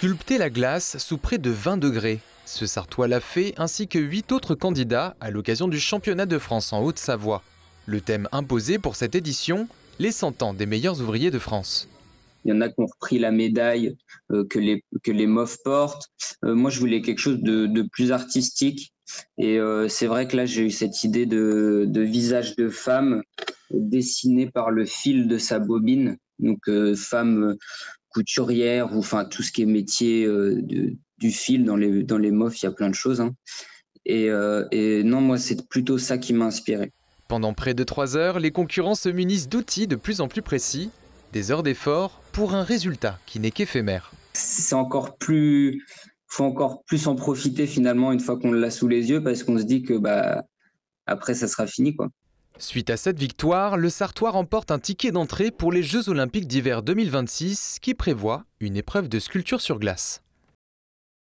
sculpter la glace sous près de 20 degrés. Ce Sartois l'a fait ainsi que huit autres candidats à l'occasion du championnat de France en Haute-Savoie. Le thème imposé pour cette édition, les 100 ans des meilleurs ouvriers de France. Il y en a qui ont repris la médaille euh, que, les, que portent. Euh, moi, je voulais quelque chose de, plus artistique. Et euh, c'est vrai que là, j'ai eu cette idée de, de visage de femme dessiné par le fil de sa bobine. Donc, femme ou enfin tout ce qui est métier euh, du fil dans les dans les mofs, il y a plein de choses. Hein. Euh, et, non, moi c'est plutôt ça qui m'a inspiré. Pendant près de trois heures, les concurrents se munissent d'outils de plus en plus précis, des heures d'effort pour un résultat qui n'est qu'éphémère. C'est encore plus faut encore plus en profiter finalement une fois qu'on l'a sous les yeux parce qu'on se dit que bah après ça sera fini quoi. Suite à cette victoire, le Sartois remporte un ticket d'entrée pour les Jeux Olympiques d'hiver 2026 qui prévoit une épreuve de sculpture sur glace.